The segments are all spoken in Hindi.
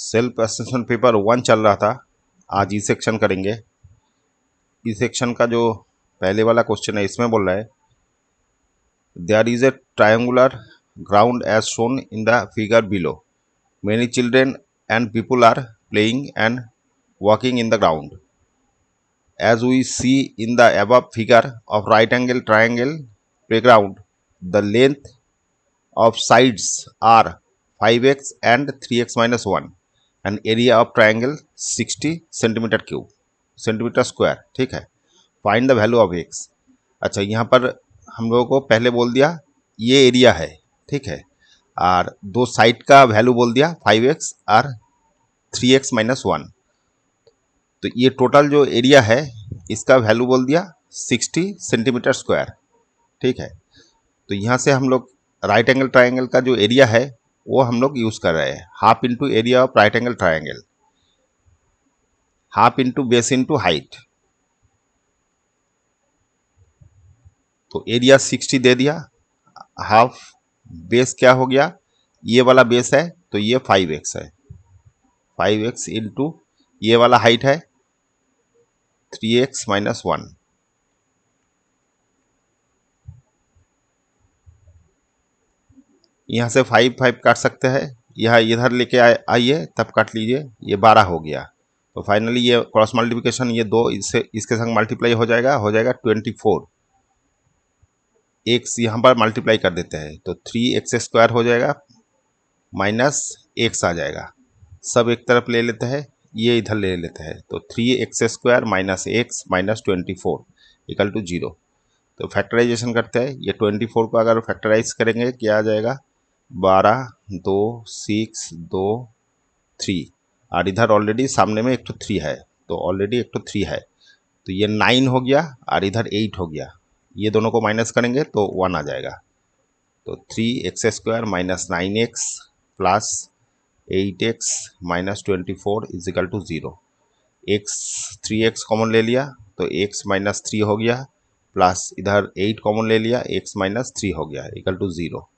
सेल्फ असेसमेंट पेपर वन चल रहा था आज ई e सेक्शन करेंगे ई e सेक्शन का जो पहले वाला क्वेश्चन है इसमें बोल रहा है there is a triangular ground as shown in the figure below many children and people are playing and walking in the ground as we see in the above figure of right angle triangle ground the length of sides are five x and three x minus one and area of triangle 60 centimetre cube centimetre square ठीक है find the value of x अच्छा यहाँ पर हम लोगों को पहले बोल दिया ये एरिया है ठीक है और दो साइड का वैल्यू बोल दिया फाइव एक्स और थ्री एक्स माइनस वन तो ये टोटल जो एरिया है इसका वैल्यू बोल दिया सिक्सटी सेंटीमीटर स्क्वायर ठीक है तो यहाँ से हम लोग राइट एंगल ट्राइंगल का जो एरिया है वो हम लोग यूज़ कर रहे हैं half into area of right angle triangle half into base into height तो एरिया सिक्सटी दे दिया हाफ बेस क्या हो गया ये वाला बेस है तो ये फाइव एक्स है फाइव एक्स इंटू ये वाला हाइट है थ्री एक्स माइनस वन यहाँ से फाइव फाइव काट सकते हैं यह इधर लेके आइए तब काट लीजिए ये बारह हो गया तो फाइनली ये क्रॉस मल्टीप्लिकेशन ये दो इससे इसके संग मल्टीप्लाई हो जाएगा हो जाएगा ट्वेंटी फोर एक्स यहाँ पर मल्टीप्लाई कर देते हैं तो थ्री एक्स स्क्वायर हो जाएगा माइनस एक्स आ जाएगा सब एक तरफ ले लेते हैं ये इधर ले लेते हैं तो three x square minus x minus twenty four equal to zero तो फैक्टराइजेशन करते हैं ये ट्वेंटी फोर को अगर फैक्टराइज करेंगे क्या आ जाएगा बारह दो सिक्स दो थ्री और इधर ऑलरेडी सामने में एक तो थ्री है तो ऑलरेडी एक तो थ्री है तो ये नाइन हो गया और इधर एट हो गया ये दोनों को माइनस करेंगे तो वन आ जाएगा तो three x square minus nine x plus eight x minus twenty four equal to zero x three x common ले लिया तो एक्स माइनस थ्री हो गया प्लस इधर एट कॉमन ले लिया एक्स माइनस थ्री हो गया इक्वल टू ज़ीरो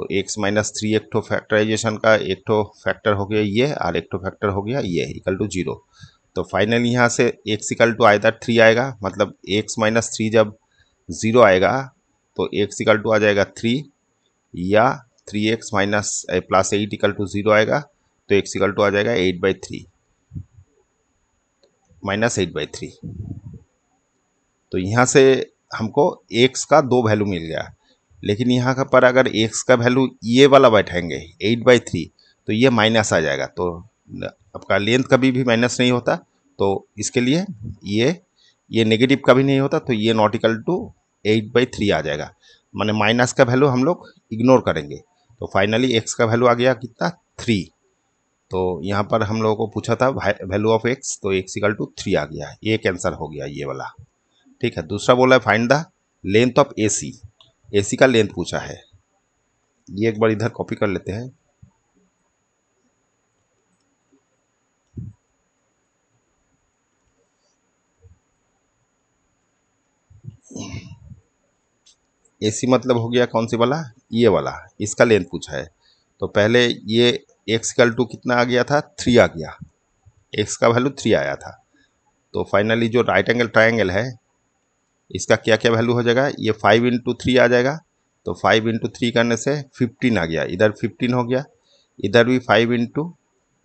तो एक्स माइनस थ्री एक ठो फैक्टराइजेशन का एक ठो फैक्टर हो गया ये और एक ठो फैक्टर हो गया ये इक्वल टू जीरो तो फाइनली यहाँ से x equal to either three आएगा मतलब एक्स माइनस थ्री जब ज़ीरो आएगा तो एक्स इक्वल टू आ जाएगा थ्री या three x minus plus eight equal to zero आएगा तो x इक्वल टू आ जाएगा eight by three minus eight by three तो यहाँ से हमको एक्स का दो वैल्यू मिल गया लेकिन यहाँ का पर अगर एक्स का वैल्यू ये वाला बैठाएंगे एट बाई थ्री तो ये माइनस आ जाएगा तो आपका लेंथ कभी भी माइनस नहीं होता तो इसके लिए ये ये नेगेटिव कभी नहीं होता तो ये not equal to eight by three आ जाएगा माने माइनस का वैल्यू हम लोग इग्नोर करेंगे तो फाइनली एक्स का वैल्यू आ गया कितना थ्री तो यहाँ पर हम लोगों को पूछा था वैल्यू ऑफ एक्स तो एक्स इकल टू थ्री आ गया ये कैंसर हो गया ये वाला ठीक है दूसरा बोला है find the length of A C A C का लेंथ पूछा है ये एक बार इधर कॉपी कर लेते हैं एसी मतलब हो गया कौन सी वाला ये वाला इसका लेंथ पूछा है तो पहले ये एक्स कल टू कितना आ गया था थ्री आ गया एक्स का वैल्यू थ्री आया था तो फाइनली जो राइट एंगल ट्राइंगल है इसका क्या क्या वैल्यू हो जाएगा ये फाइव इंटू थ्री आ जाएगा तो फाइव इंटू थ्री करने से फिफ्टीन आ गया इधर फिफ्टीन हो गया इधर भी फाइव इंटू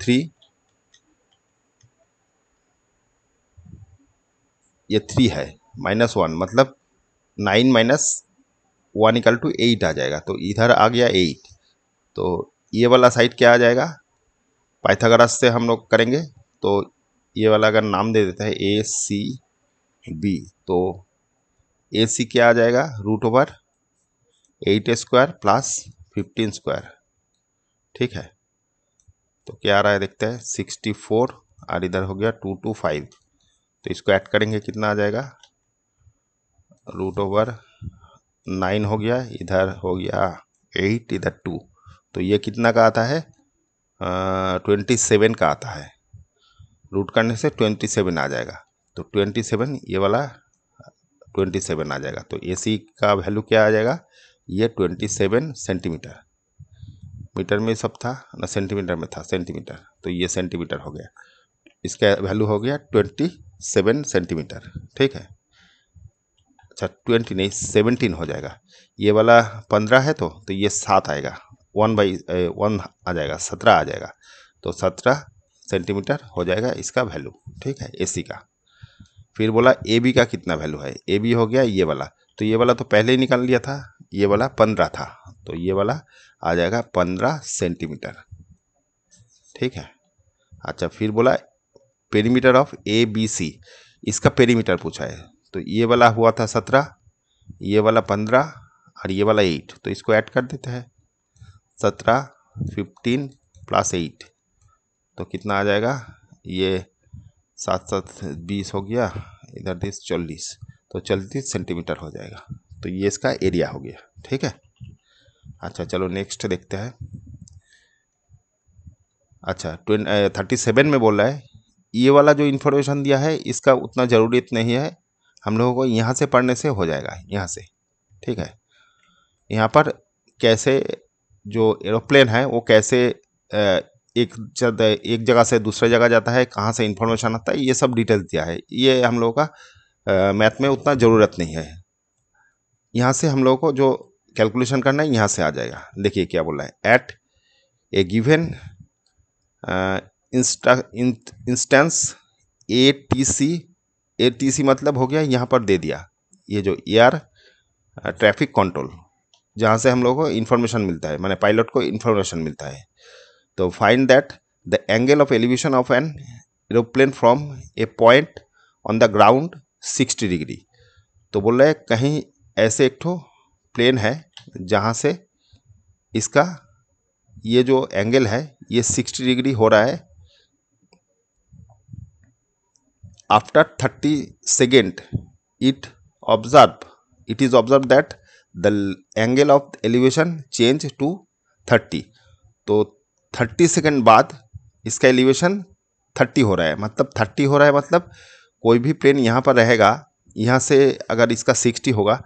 थ्री ये थ्री है माइनस वन मतलब nine minus one equal to eight आ जाएगा तो इधर आ गया एट तो ये वाला साइड क्या आ जाएगा पाइथागोरस से हम लोग करेंगे तो ये वाला अगर नाम दे देते हैं ए सी बी तो ए सी क्या आ जाएगा root over eight square plus fifteen square ठीक है तो क्या आ रहा है देखते हैं सिक्सटी फोर और इधर हो गया टू टू फाइव तो इसको ऐड करेंगे कितना आ जाएगा रूट ओवर नाइन हो गया इधर हो गया एट इधर टू तो ये कितना का आता है ट्वेंटी सेवन का आता है रूट करने से ट्वेंटी सेवन आ जाएगा तो ट्वेंटी सेवन ये वाला ट्वेंटी सेवन आ जाएगा तो ए सी का वैल्यू क्या आ जाएगा ये ट्वेंटी सेवन सेंटीमीटर मीटर में सब था ना सेंटीमीटर में था सेंटीमीटर तो ये सेंटीमीटर हो गया इसका वैल्यू हो गया ट्वेंटी सेवन सेंटीमीटर ठीक है अच्छा ट्वेंटी नहीं सेवनटीन हो जाएगा ये वाला पंद्रह है तो तो ये सात आएगा वन बाई वन आ जाएगा सत्रह आ जाएगा तो सत्रह सेंटीमीटर हो जाएगा इसका वैल्यू ठीक है एसी का फिर बोला ए बी का कितना वैल्यू है ए बी हो गया ये वाला तो ये वाला तो पहले ही निकाल लिया था ये वाला पंद्रह था तो ये वाला आ जाएगा पंद्रह सेंटीमीटर ठीक है अच्छा फिर बोला perimeter of A B C इसका पेरीमीटर पूछा है तो ये वाला हुआ था सत्रह ये वाला पंद्रह और ये वाला एट तो इसको ऐड कर देते हैं सत्रह फिफ्टीन प्लस एट तो कितना आ जाएगा ये सात सात बीस हो गया इधर दिस चालीस तो चालीस सेंटीमीटर हो जाएगा तो ये इसका एरिया हो गया ठीक है अच्छा चलो नेक्स्ट देखते हैं अच्छा ट्वें थर्टी सेवन में बोल रहा है ये वाला जो इन्फॉर्मेशन दिया है इसका उतना ज़रूरत तो नहीं है हम लोगों को यहाँ से पढ़ने से हो जाएगा यहाँ से ठीक है यहाँ पर कैसे जो एरोप्लेन है वो कैसे एक एक जगह से दूसरे जगह जाता है कहाँ से इन्फॉर्मेशन आता है ये सब डिटेल्स दिया है ये हम लोगों का मैथ में उतना ज़रूरत नहीं है यहाँ से हम लोगों को जो कैलकुलेशन करना है यहाँ से आ जाएगा देखिए क्या बोला है at a given insta instance A T C A T C मतलब हो गया यहाँ पर दे दिया ये जो ए आर ट्रैफिक कंट्रोल जहाँ से हम लोगों को इन्फॉर्मेशन मिलता है मैंने पायलट को इन्फॉर्मेशन मिलता है तो find that the angle of elevation of an aeroplane from a point on the ground sixty degree तो बोल रहे कहीं ऐसे एक ठो प्लेन है जहाँ से इसका ये जो एंगल है ये सिक्सटी डिग्री हो रहा है after 30 second it observe it is observe that the angle of elevation change to 30 तो थर्टी सेकेंड बाद इसका एलिवेशन थर्टी हो रहा है मतलब थर्टी हो रहा है मतलब कोई भी प्लेन यहाँ पर रहेगा यहाँ से अगर इसका सिक्सटी होगा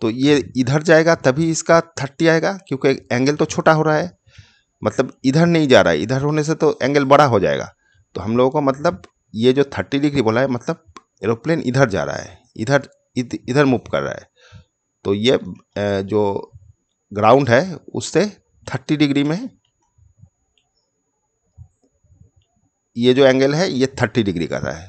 तो ये इधर जाएगा तभी इसका थर्टी आएगा क्योंकि एंगल तो छोटा हो रहा है मतलब इधर नहीं जा रहा है इधर होने से तो एंगल बड़ा हो जाएगा तो हम लोगों को मतलब ये जो थर्टी डिग्री बोला है मतलब एरोप्लेन इधर जा रहा है इधर इधर मूव कर रहा है तो ये जो ग्राउंड है उससे थर्टी डिग्री में ये जो एंगल है ये थर्टी डिग्री का रहा है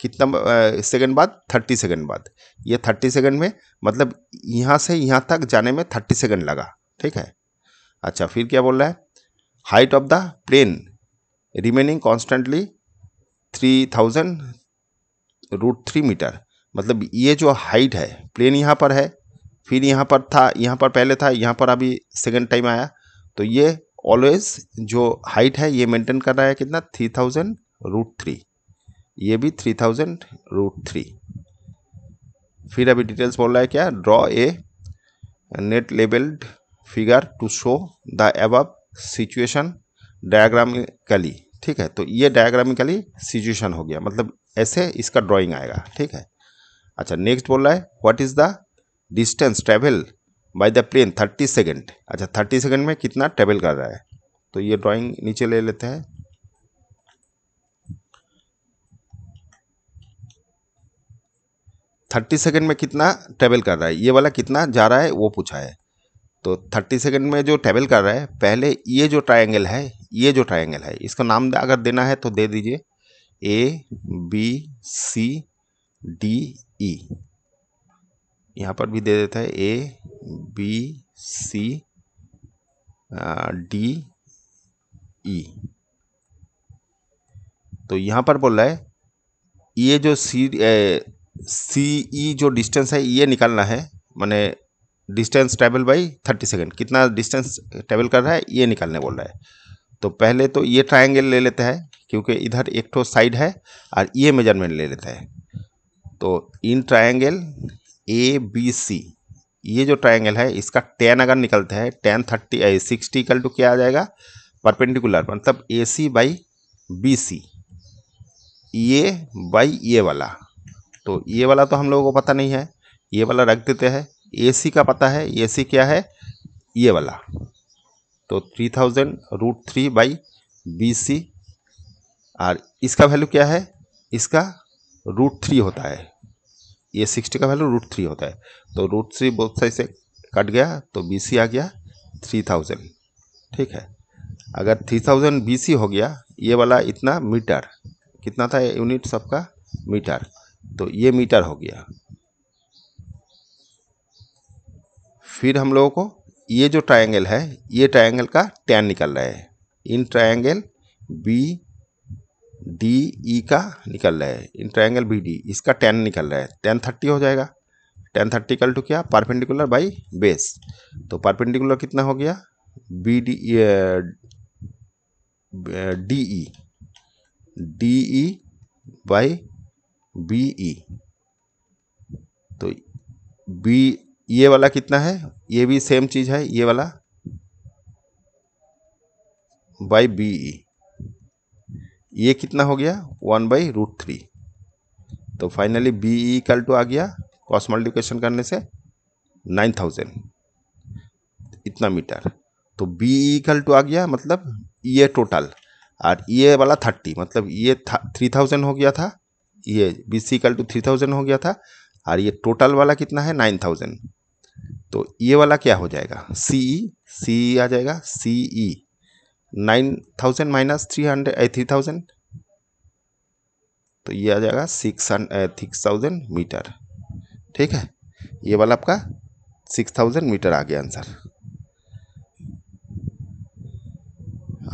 कितना सेकंड बाद थर्टी सेकंड बाद ये थर्टी सेकंड में मतलब यहाँ से यहाँ तक जाने में थर्टी सेकंड लगा ठीक है अच्छा फिर क्या बोल रहा है height of the plane remaining constantly three thousand root three metre मतलब ये जो हाइट है प्लेन यहाँ पर है फिर यहाँ पर था यहाँ पर पहले था यहाँ पर अभी सेकेंड टाइम आया तो ये ऑलवेज जो हाइट है ये मेंटेन कर रहा है कितना थ्री थाउजेंड रूट थ्री ये भी थ्री थाउजेंड रूट थ्री फिर अभी डिटेल्स बोल रहा है क्या draw a neat labelled figure to show the above situation diagrammatically ठीक है तो ये डायग्रामिकली सिचुएशन हो गया मतलब ऐसे इसका ड्राइंग आएगा ठीक है अच्छा नेक्स्ट बोल रहा है what is the distance travel by the plane thirty second अच्छा थर्टी सेकेंड में कितना ट्रेवल कर रहा है तो ये ड्राइंग नीचे ले लेते हैं थर्टी सेकेंड में कितना ट्रेवल कर रहा है ये वाला कितना जा रहा है वो पूछा है तो थर्टी सेकेंड में जो ट्रेवल कर रहा है पहले ये जो ट्राइंगल है ये जो ट्राइंगल है इसका नाम अगर देना है तो दे दीजिए ए बी सी डी ई यहाँ पर भी दे देता है ए बी सी डी ई तो यहाँ पर बोल रहा है ये जो सी सी ई जो डिस्टेंस है ये निकालना है मैंने distance travel by thirty second कितना डिस्टेंस ट्रेवल कर रहा है ये निकालने बोल रहा है तो पहले तो ये ट्रायंगल ले लेते हैं क्योंकि इधर एक ठो साइड है और ये मेजरमेंट ले लेते हैं तो इन ट्रायंगल ए बी सी ये जो ट्रायंगल है इसका टेन अगर निकलता है tan thirty sixty equal to क्या आ जाएगा परपेंडिकुलर मतलब ए सी बाई बी सी ये बाई ये वाला तो ये वाला तो हम लोगों को पता नहीं है ये वाला रख देते हैं ए सी का पता है ए सी क्या है ये वाला तो three thousand root three by B C और इसका वैल्यू क्या है इसका रूट थ्री होता है ये सिक्सटी का वैल्यू रूट थ्री होता है तो रूट थ्री बोथ साइड से कट गया तो बी सी आ गया थ्री थाउजेंड ठीक है अगर थ्री थाउजेंड बी सी हो गया ये वाला इतना मीटर कितना था यूनिट सबका मीटर तो ये मीटर हो गया फिर हम लोगों को ये जो ट्रायंगल है ये ट्रायंगल का टैन निकल रहा है in triangle B D E e का निकल रहा है इन ट्राइंगल बी डी इसका टेन निकल रहा है टेन थर्टी हो जाएगा टेन थर्टी कल टू क्या परपेंडिकुलर बाई बेस तो परपेंडिकुलर कितना हो गया B D D E D E by B E तो बी ये e वाला कितना है ये भी सेम चीज़ है ये वाला बाई बी ई ये कितना हो गया वन बाई रूट थ्री तो फाइनली बी इक्वल टू आ गया कॉस्ट मल्टीप्लिकेशन करने से नाइन थाउजेंड इतना मीटर तो बी इक्वल टू आ गया मतलब ये टोटल और ये वाला थर्टी मतलब ये थ्री थाउजेंड हो गया था ये B C equal to three thousand हो गया था और ये टोटल वाला कितना है नाइन थाउजेंड तो ये वाला क्या हो जाएगा सी ई सी ई आ जाएगा C E nine thousand minus three hundred three thousand तो ये आ जाएगा सिक्स सिक्स थाउजेंड मीटर ठीक है ये वाला आपका सिक्स थाउजेंड मीटर आ गया आंसर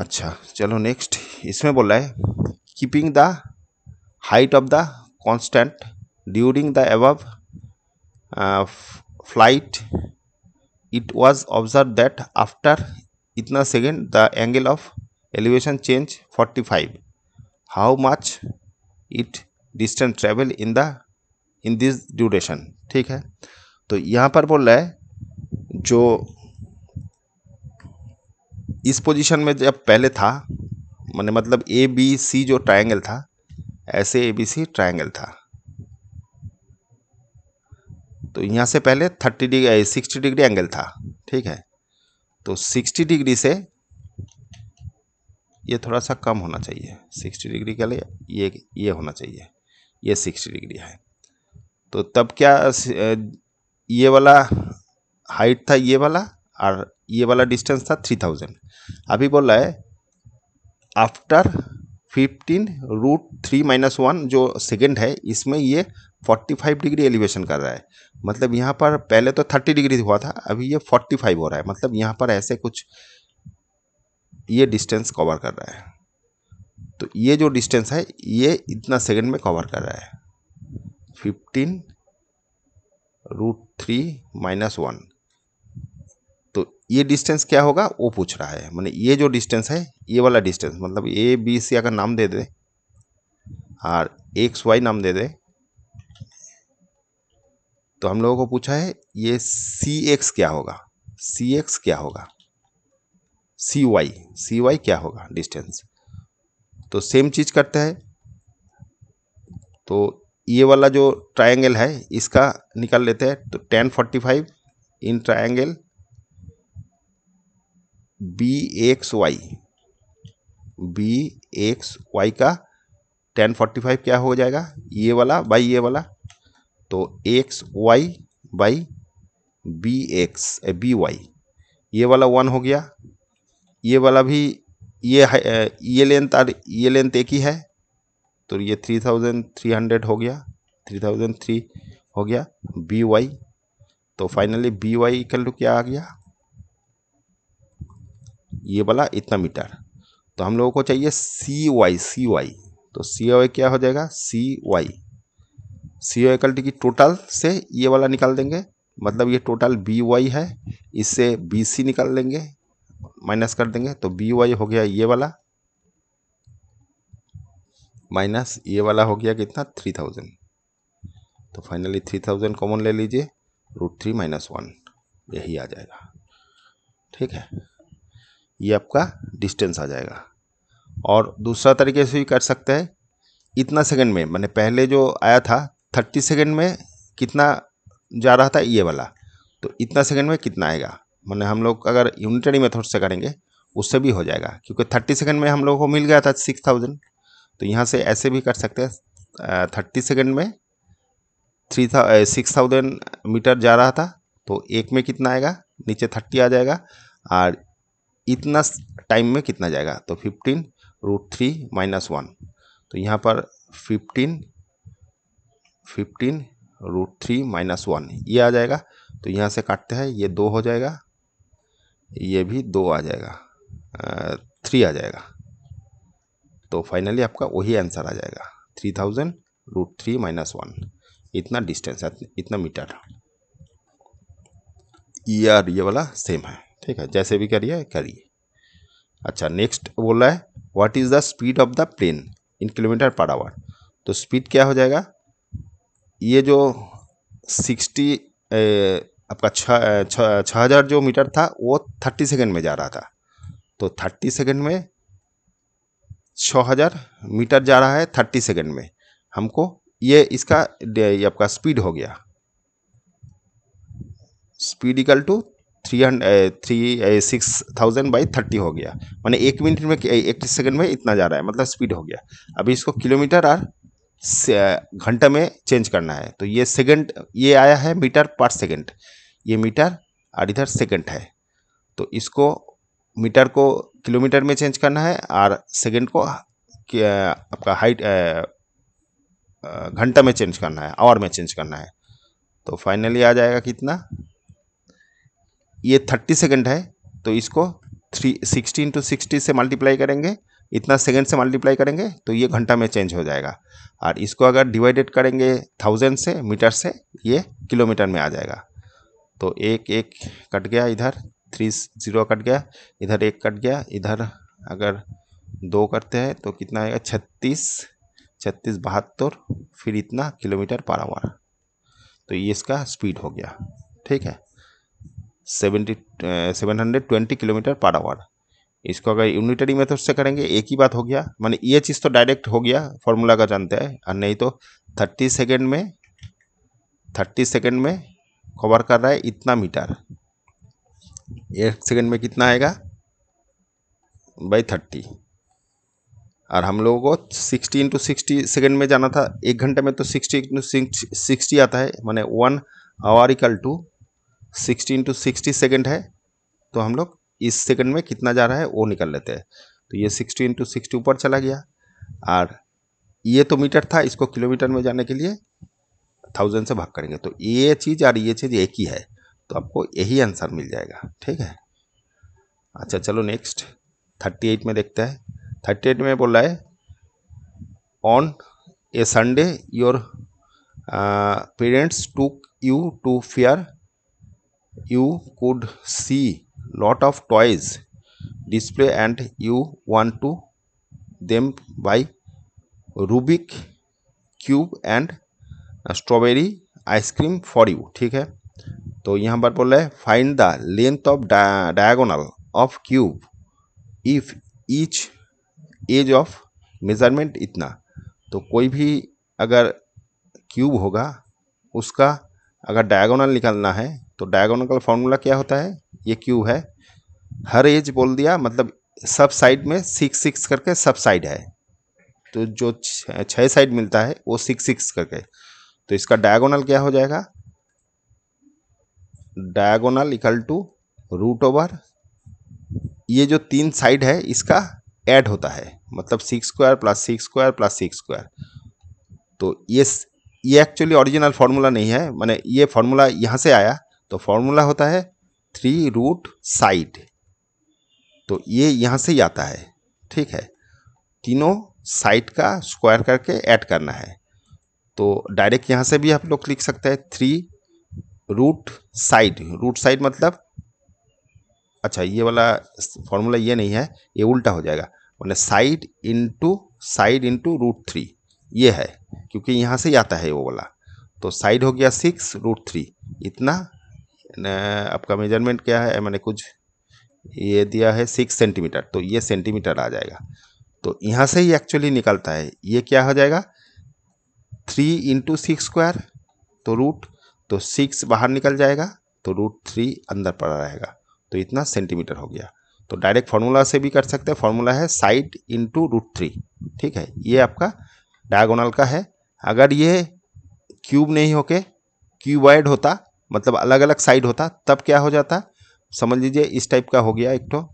अच्छा चलो नेक्स्ट इसमें बोला है keeping the height of the constant during the above flight it was observe that after इतना second the angle of elevation change 45 how much it distance travel in the in this duration ठीक है तो यहाँ पर बोल रहा है जो इस पोजीशन में जब पहले था मैंने मतलब ए बी सी जो ट्रायंगल था ऐसे ए बी सी ट्रायंगल था तो यहाँ से पहले thirty degree sixty degree angle था ठीक है तो 60 डिग्री से ये थोड़ा सा कम होना चाहिए 60 डिग्री के लिए ये ये होना चाहिए ये 60 डिग्री है तो तब क्या ये वाला हाइट था ये वाला और ये वाला डिस्टेंस था 3000 अभी बोल रहा है after 15 root three minus one जो सेकेंड है इसमें ये 45 डिग्री एलिवेशन कर रहा है मतलब यहाँ पर पहले तो 30 डिग्री हुआ था अभी ये 45 हो रहा है मतलब यहाँ पर ऐसे कुछ ये डिस्टेंस कवर कर रहा है तो ये जो डिस्टेंस है ये इतना सेकंड में कवर कर रहा है 15 रूट थ्री माइनस वन तो ये डिस्टेंस क्या होगा वो पूछ रहा है मैंने ये जो डिस्टेंस है ये वाला डिस्टेंस मतलब ए बी सी अगर नाम दे दे और एक्स वाई नाम दे दे तो हम लोगों को पूछा है ये सी एक्स क्या होगा सी एक्स क्या होगा सी वाई सी वाई क्या होगा डिस्टेंस तो सेम चीज़ करते हैं तो ये वाला जो ट्रायंगल है इसका निकाल लेते हैं तो ten forty five in triangle B X Y B X Y का टेन फोर्टी फाइव क्या हो जाएगा ये वाला बाई ये वाला तो X Y by B X B Y ये वाला वन हो गया ये वाला भी ये है ये लेंथ और ये लेंथ एक ही है तो ये थ्री थाउजेंड थ्री हंड्रेड हो गया थ्री थाउजेंड थ्री हो गया बी वाई तो finally B Y equal to क्या आ गया ये वाला इतना मीटर तो हम लोगों को चाहिए सी वाई सी वाई तो सी वाई क्या हो जाएगा सी वाई सी वैकल्टी की टोटल से ये वाला निकाल देंगे मतलब ये टोटल बी वाई है इससे बी सी निकाल लेंगे माइनस कर देंगे तो बी वाई हो गया ये वाला माइनस ये वाला हो गया कितना थ्री थाउजेंड तो फाइनली थ्री थाउजेंड कॉमन ले लीजिए रूट थ्री माइनस वन यही आ जाएगा ठीक है ये आपका डिस्टेंस आ जाएगा और दूसरा तरीके से भी कर सकते हैं इतना सेकंड में मैंने पहले जो आया था थर्टी सेकेंड में कितना जा रहा था ये वाला तो इतना सेकेंड में कितना आएगा मैंने मतलब हम लोग अगर यूनिटरी मेथड से करेंगे उससे भी हो जाएगा क्योंकि थर्टी सेकेंड में हम लोग को मिल गया था सिक्स थाउजेंड तो यहाँ से ऐसे भी कर सकते हैं थर्टी सेकेंड में थ्री था सिक्स थाउजेंड मीटर जा रहा था तो एक में कितना आएगा नीचे थर्टी आ जाएगा और इतना टाइम में कितना जाएगा तो fifteen root three minus one तो यहाँ पर fifteen fifteen root three minus one ये आ जाएगा तो यहाँ से काटते हैं ये दो हो जाएगा ये भी दो आ जाएगा आ, थ्री आ जाएगा तो फाइनली आपका वही आंसर आ जाएगा three thousand root three minus one इतना डिस्टेंस है इतना मीटर ये आर ये वाला सेम है ठीक है जैसे भी करिए करिए अच्छा नेक्स्ट बोल रहा है what is the speed of the plane in kilometre per hour तो स्पीड क्या हो जाएगा ये जो सिक्सटी आपका छः छः हज़ार जो मीटर था वो थर्टी सेकेंड में जा रहा था तो थर्टी सेकेंड में छः हज़ार मीटर जा रहा है थर्टी सेकेंड में हमको ये इसका ये आपका स्पीड हो गया speed equal to three hundred three six thousand by thirty हो गया मैंने एक मिनट में एक सेकंड में इतना जा रहा है मतलब स्पीड हो गया अभी इसको किलोमीटर और घंटे में चेंज करना है तो ये सेकंड ये आया है मीटर पर सेकंड ये मीटर और इधर सेकंड है तो इसको मीटर को किलोमीटर में चेंज करना है और सेकंड को आपका हाइट घंटा में चेंज करना है आवर में चेंज करना है तो फाइनली आ जाएगा कितना ये थर्टी सेकेंड है तो इसको थ्री सिक्सटीन टू सिक्सटी से मल्टीप्लाई करेंगे इतना सेकंड से मल्टीप्लाई करेंगे तो ये घंटा में चेंज हो जाएगा और इसको अगर डिवाइडेड करेंगे थाउजेंड से मीटर से ये किलोमीटर में आ जाएगा तो एक एक कट गया इधर थ्री ज़ीरो कट गया इधर एक कट गया इधर अगर दो करते हैं तो कितना आएगा छत्तीस छत्तीस बहत्तर फिर इतना किलोमीटर पर आवर तो ये इसका स्पीड हो गया ठीक है seventy seven hundred twenty kilometre per hour इसको अगर यूनिटरी मेथड से करेंगे एक ही बात हो गया माने ये चीज़ तो डायरेक्ट हो गया फॉर्मूला का जानते हैं और नहीं तो थर्टी सेकेंड में थर्टी सेकेंड में कवर कर रहा है इतना मीटर एक सेकेंड में कितना आएगा बाई थर्टी और हम लोगों को सिक्सटी इंटू सिक्सटी सेकेंड में जाना था एक घंटे में तो सिक्सटी इंटू सिक्सटी आता है माने one hour equal to sixty into sixty second है तो हम लोग इस सेकंड में कितना जा रहा है वो निकल लेते हैं तो ये सिक्सटी इंटू सिक्सटी ऊपर चला गया और ये तो मीटर था इसको किलोमीटर में जाने के लिए थाउजेंड से भाग करेंगे तो ये चीज़ और ये चीज़ एक ही है तो आपको यही आंसर मिल जाएगा ठीक है अच्छा चलो नेक्स्ट थर्टी एट में देखते हैं थर्टी एट में बोल रहा है on a Sunday your parents took you to fair you could see lot of toys display and you want to them by rubik cube and strawberry ice cream for you ठीक है तो यहाँ पर बोल रहे हैं find the length of diagonal of cube if each edge of measurement इतना तो कोई भी अगर क्यूब होगा उसका अगर डायगोनल निकालना है तो डायगोनल फार्मूला क्या होता है ये क्यू है हर एज बोल दिया मतलब सब साइड में सिक्स सिक्स करके सब साइड है तो जो छः साइड मिलता है वो सिक्स सिक्स करके तो इसका डायगोनल क्या हो जाएगा diagonal equal to root over ये जो तीन साइड है इसका ऐड होता है मतलब six square plus six square plus six square तो ये ये एक्चुअली ओरिजिनल फार्मूला नहीं है मैंने ये फार्मूला यहाँ से आया तो फॉर्मूला होता है थ्री रूट साइड तो ये यहाँ से ही आता है ठीक है तीनों साइड का स्क्वायर करके ऐड करना है तो डायरेक्ट यहाँ से भी आप लोग लिख सकते हैं three root side root side मतलब अच्छा ये वाला फॉर्मूला ये नहीं है ये उल्टा हो जाएगा मतलब side into side into root three ये है क्योंकि यहाँ से ही आता है वो वाला तो साइड हो गया सिक्स रूट थ्री इतना आपका मेजरमेंट क्या है मैंने कुछ ये दिया है सिक्स सेंटीमीटर तो ये सेंटीमीटर आ जाएगा तो यहाँ से ही एक्चुअली निकलता है ये क्या हो जाएगा थ्री इंटू सिक्स स्क्वायर तो रूट तो सिक्स बाहर निकल जाएगा तो रूट थ्री अंदर पड़ा रहेगा तो इतना सेंटीमीटर हो गया तो डायरेक्ट फार्मूला से भी कर सकते हैं फार्मूला है साइड इंटू रूट थ्री ठीक है ये आपका डायगोनल का है अगर ये क्यूब नहीं होके क्यूबॉइड होता मतलब अलग अलग साइड होता तब क्या हो जाता समझ लीजिए इस टाइप का हो गया एक तो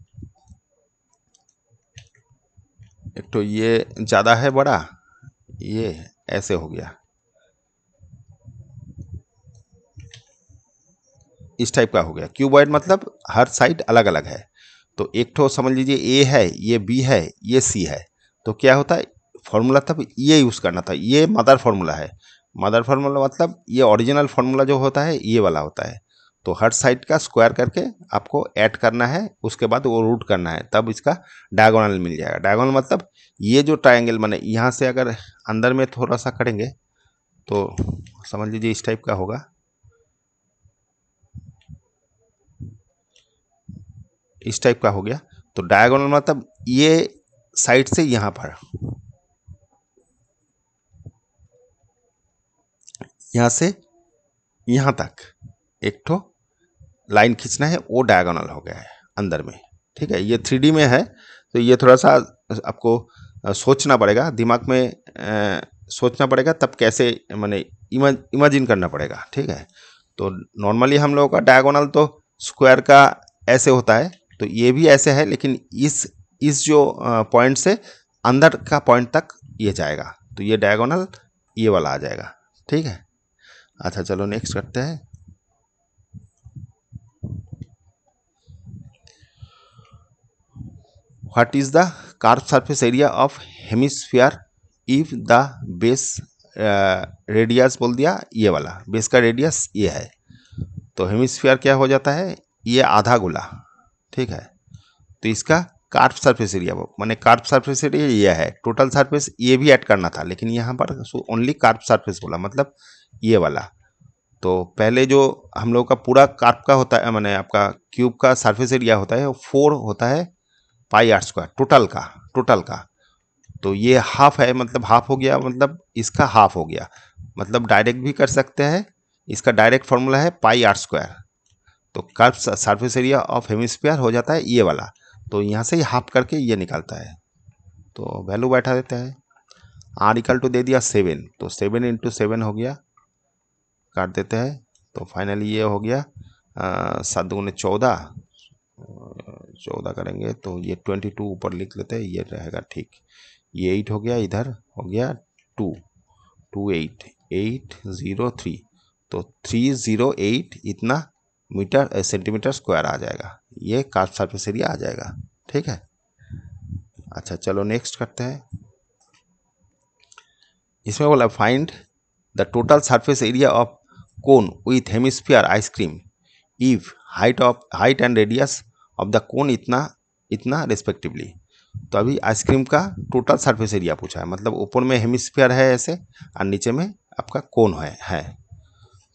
एक तो ये ज़्यादा है बड़ा ये ऐसे हो गया इस टाइप का हो गया क्यूबॉइड मतलब हर साइड अलग अलग है तो एक ठो समझ लीजिए ए है ये बी है ये सी है तो क्या होता है फॉर्मूला तब ये यूज़ करना था ये मदर फार्मूला है मदर फार्मूला मतलब ये ओरिजिनल फार्मूला जो होता है ये वाला होता है तो हर साइड का स्क्वायर करके आपको ऐड करना है उसके बाद वो रूट करना है तब इसका डायगोनल मिल जाएगा डायगोनल मतलब ये जो ट्रायंगल मैंने यहाँ से अगर अंदर में थोड़ा सा करेंगे तो समझ लीजिए इस टाइप का होगा इस टाइप का हो गया तो डायगोनल मतलब ये साइड से यहाँ पर यहाँ से यहाँ तक एक ठो लाइन खींचना है वो डायगोनल हो गया है अंदर में ठीक है ये थ्री में है तो ये थोड़ा सा आपको सोचना पड़ेगा दिमाग में आ, सोचना पड़ेगा तब कैसे मैंने इमेजिन करना पड़ेगा ठीक है तो नॉर्मली हम लोगों का डायगोनल तो स्क्वायर का ऐसे होता है तो ये भी ऐसे है लेकिन इस इस जो पॉइंट से अंदर का पॉइंट तक ये जाएगा तो ये डायगोनल ये वाला आ जाएगा ठीक है अच्छा चलो नेक्स्ट करते हैं what is the curved surface area of hemisphere if the base radius बोल दिया ये वाला बेस का रेडियस ये है तो हेमिस्फीयर क्या हो जाता है ये आधा गोला ठीक है तो इसका कार्प सरफेस एरिया मैंने कार्प सरफेस एरिया यह है टोटल सरफेस ये भी ऐड करना था लेकिन यहाँ पर ओनली कार्प सरफेस बोला मतलब ये वाला तो पहले जो हम लोग का पूरा कार्प का होता है मैंने आपका क्यूब का सरफेस एरिया होता है फोर होता है पाई आर स्क्वायर टोटल का टोटल का तो ये हाफ है मतलब हाफ हो गया मतलब इसका हाफ हो गया मतलब डायरेक्ट भी कर सकते हैं इसका डायरेक्ट फार्मूला है पाई आर स्क्वायर तो curve surface area of hemisphere हो जाता है ये वाला तो यहाँ से ही हाफ करके ये निकालता है तो वैल्यू बैठा देते हैं आर इक्वल टू दे दिया सेवन तो सेवन इंटू सेवन हो गया काट देते हैं तो फाइनली ये हो गया सात दूने चौदह चौदह करेंगे तो ये ट्वेंटी टू ऊपर लिख लेते हैं ये रहेगा ठीक ये एट हो गया इधर हो गया two two eight eight zero three तो थ्री ज़ीरो एट इतना मीटर सेंटीमीटर स्क्वायर आ जाएगा ये कार्ड सर्विस एरिया आ जाएगा ठीक है अच्छा चलो नेक्स्ट करते हैं इसमें बोला find the total surface area of cone with hemisphere ice cream if height of height and radius of the cone इतना इतना रिस्पेक्टिवली तो अभी आइसक्रीम का टोटल सर्फेस एरिया पूछा है मतलब ऊपर में हेमिसफियर है ऐसे और नीचे में आपका कोन है है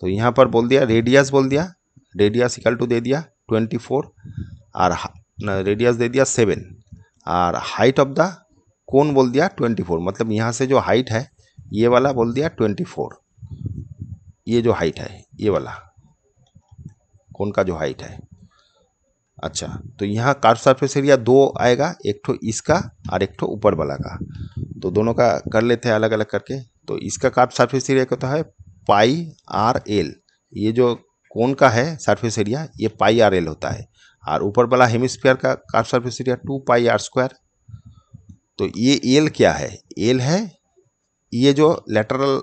तो यहाँ पर बोल दिया रेडियस बोल दिया रेडियस इक्वल टू दे दिया ट्वेंटी फोर और रेडियस दे दिया सेवन और हाइट ऑफ द कौन बोल दिया ट्वेंटी फोर मतलब यहाँ से जो हाइट है ये वाला बोल दिया ट्वेंटी फोर ये जो हाइट है ये वाला कौन का जो हाइट है अच्छा तो यहाँ कार्ब सरफेस एरिया दो आएगा एक ठो इसका और एक ठो ऊपर वाला का तो दोनों का कर लेते हैं अलग अलग करके तो इसका कार्ब सरफेस एरिया क्या तो है पाई आर एल ये जो कौन का है सरफेस एरिया ये पाई आर एल होता है और ऊपर वाला हेमिस्फीयर का curved surface area two pi r square तो ये एल क्या है एल है ये जो लेटरल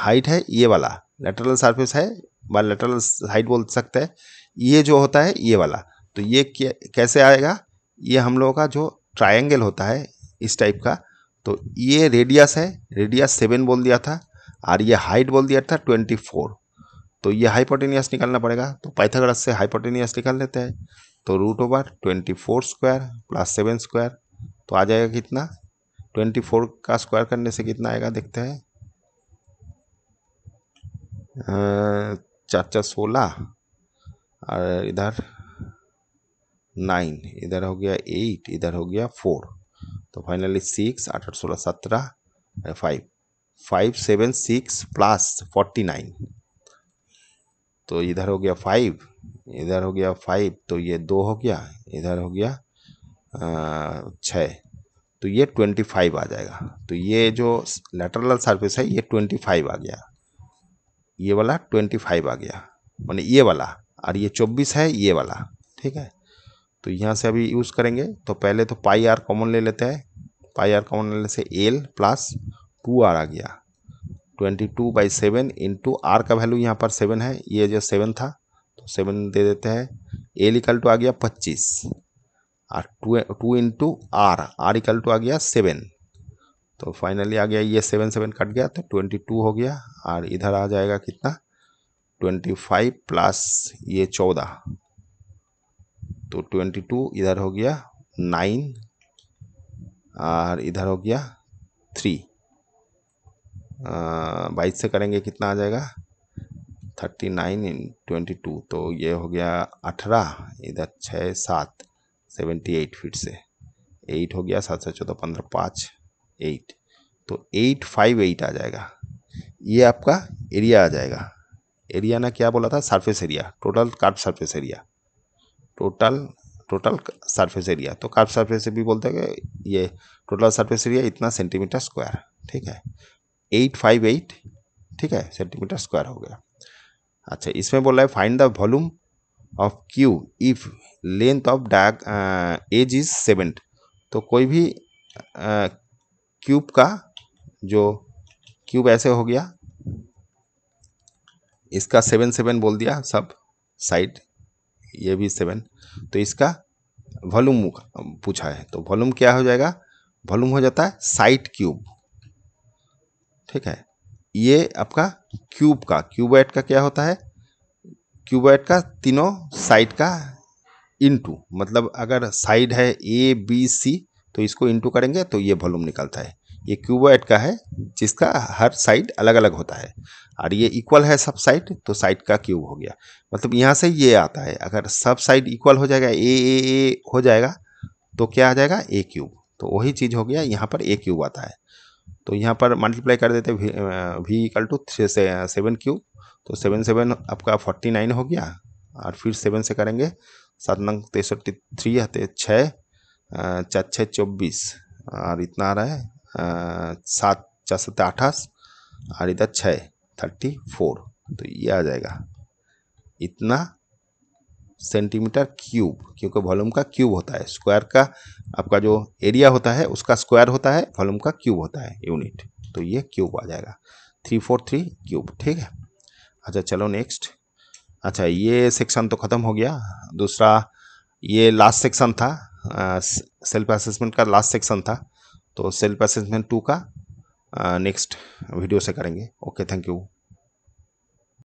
हाइट है ये वाला लेटरल सरफेस है व लेटरल हाइट बोल सकते हैं ये जो होता है ये वाला तो ये कैसे आएगा ये हम लोगों का जो ट्राइंगल होता है इस टाइप का तो ये रेडियस है रेडियस सेवन बोल दिया था और ये हाइट बोल दिया था ट्वेंटी फोर तो ये हाइपोटेनियस निकालना पड़ेगा तो पाइथागोरस से हाइपोटेनियस निकाल लेते हैं तो root over twenty four square plus seven square तो आ जाएगा कितना ट्वेंटी फोर का स्क्वायर करने से कितना आएगा देखते हैं चार चार सोलह और इधर नाइन इधर हो गया एट इधर हो गया फोर तो फाइनली सिक्स आठ आठ सोलह सत्रह five five seven six plus forty nine तो इधर हो गया फाइव इधर हो गया फाइव तो ये दो हो गया इधर हो गया छः तो ये ट्वेंटी फाइव आ जाएगा तो ये जो लेटरल सरफेस है ये ट्वेंटी फाइव आ गया ये वाला ट्वेंटी फाइव आ गया मैंने ये वाला और ये चौबीस है ये वाला ठीक है तो यहाँ से अभी यूज़ करेंगे तो पहले तो पाई आर कॉमन ले लेते हैं पाई आर कॉमन लेने से एल प्लस टू आर आ गया twenty two by seven into R का वैल्यू यहाँ पर सेवन है ये जो सेवन था तो सेवन दे देते हैं एल इकल टू आ गया पच्चीस और two two into R R equal to आ गया सेवन तो फाइनली आ गया ये सेवन सेवन कट गया तो ट्वेंटी टू हो गया और इधर आ जाएगा कितना ट्वेंटी फाइव प्लस ये चौदह तो ट्वेंटी टू इधर हो गया नाइन और इधर हो गया थ्री बाईस से करेंगे कितना आ जाएगा thirty nine in twenty two तो ये हो गया अठारह इधर छः सात सेवेंटी एट फिट से एट हो गया सात सौ चौदह पंद्रह पाँच एट तो एट फाइव एट आ जाएगा ये आपका एरिया आ जाएगा एरिया ना क्या बोला था surface area total curved surface area total total surface area तो कार्प सरफेस भी बोलते हैं ये टोटल सरफेस एरिया इतना सेंटीमीटर स्क्वायर ठीक है एट फाइव एट ठीक है सेंटीमीटर स्क्वायर हो गया अच्छा इसमें बोला है find the volume of cube if length of the edge is seven तो कोई भी क्यूब uh, का जो क्यूब ऐसे हो गया इसका सेवन सेवन बोल दिया सब साइड ये भी सेवन तो इसका वॉल्यूम पूछा है तो वॉल्यूम क्या हो जाएगा वॉल्यूम हो जाता है साइड क्यूब ठीक है ये आपका क्यूब का क्यूबेट का क्या होता है क्यूबेट का तीनों साइड का इनटू मतलब अगर साइड है ए बी सी तो इसको इनटू करेंगे तो ये वॉल्यूम निकलता है ये क्यूबॉइड का है जिसका हर साइड अलग अलग होता है और ये इक्वल है सब साइड तो साइड का क्यूब हो गया मतलब यहाँ से ये आता है अगर सब साइड इक्वल हो जाएगा ए ए ए हो जाएगा तो क्या आ जाएगा ए क्यूब तो वही चीज़ हो गया यहाँ पर ए क्यूब आता है तो यहाँ पर मल्टीप्लाई कर देते वी इक्वल टू थ्री से सेवन क्यू तो सेवन सेवन आपका फोर्टी नाइन हो गया और फिर सेवन से करेंगे सात नंग तिरसठ थ्री है छः चार छः चौबीस और इतना आ रहा है सात चार सत्ते अट्ठाईस और इधर छः थर्टी फोर तो ये आ जाएगा इतना सेंटीमीटर क्यूब क्योंकि वॉल्यूम का क्यूब होता है स्क्वायर का आपका जो एरिया होता है उसका स्क्वायर होता है वॉल्यूम का क्यूब होता है यूनिट तो ये क्यूब आ जाएगा थ्री फोर थ्री क्यूब ठीक है अच्छा चलो नेक्स्ट अच्छा ये सेक्शन तो ख़त्म हो गया दूसरा ये लास्ट सेक्शन था सेल्फ असेसमेंट का लास्ट सेक्शन था तो सेल्फ असेसमेंट टू का नेक्स्ट वीडियो से करेंगे ओके थैंक यू